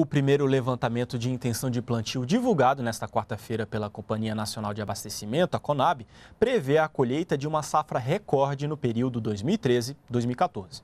O primeiro levantamento de intenção de plantio divulgado nesta quarta-feira pela Companhia Nacional de Abastecimento, a Conab, prevê a colheita de uma safra recorde no período 2013-2014.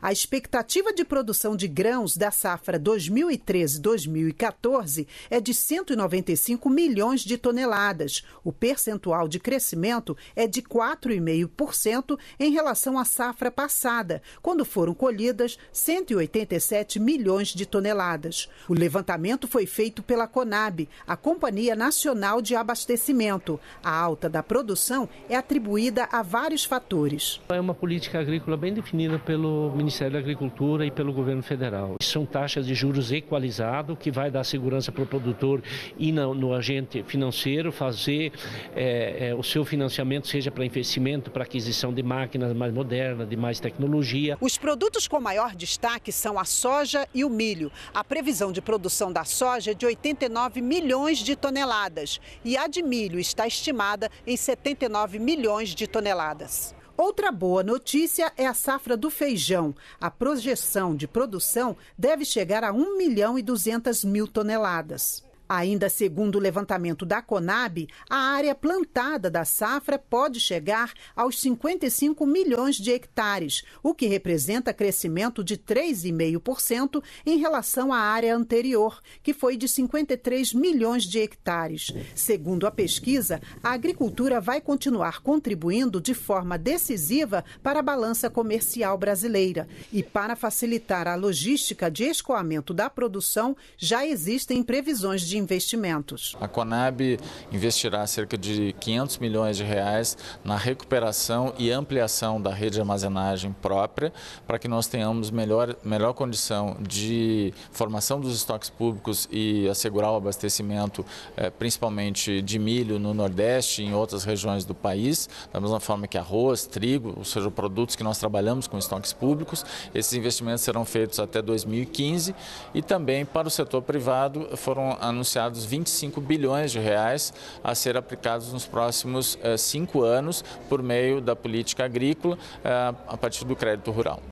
A expectativa de produção de grãos da safra 2013-2014 é de 195 milhões de toneladas. O percentual de crescimento é de 4,5% em relação à safra passada, quando foram colhidas 187 milhões de toneladas. O levantamento foi feito pela Conab, a Companhia Nacional de Abastecimento. A alta da produção é atribuída a vários fatores. É uma política agrícola bem definida pelo Ministério Ministério da Agricultura e pelo governo federal. São taxas de juros equalizado que vai dar segurança para o produtor e no, agente financeiro fazer é, é, o seu financiamento seja para investimento, para aquisição de máquinas mais modernas, de mais tecnologia. Os produtos com maior destaque são a soja e o milho. A previsão de produção da soja é de 89 milhões de toneladas e a de milho está estimada em 79 milhões de toneladas. Outra boa notícia é a safra do feijão. A projeção de produção deve chegar a 1 milhão e 200 mil toneladas. Ainda segundo o levantamento da Conab, a área plantada da safra pode chegar aos 55 milhões de hectares, o que representa crescimento de 3,5% em relação à área anterior, que foi de 53 milhões de hectares. Segundo a pesquisa, a agricultura vai continuar contribuindo de forma decisiva para a balança comercial brasileira e para facilitar a logística de escoamento da produção, já existem previsões de investimentos. A Conab investirá cerca de 500 milhões de reais na recuperação e ampliação da rede de armazenagem própria, para que nós tenhamos melhor, melhor condição de formação dos estoques públicos e assegurar o abastecimento, eh, principalmente de milho no Nordeste e em outras regiões do país, da mesma forma que arroz, trigo, ou seja, produtos que nós trabalhamos com estoques públicos. Esses investimentos serão feitos até 2015 e também para o setor privado foram anunciados anunciados 25 bilhões de reais a ser aplicados nos próximos eh, cinco anos por meio da política agrícola eh, a partir do crédito rural.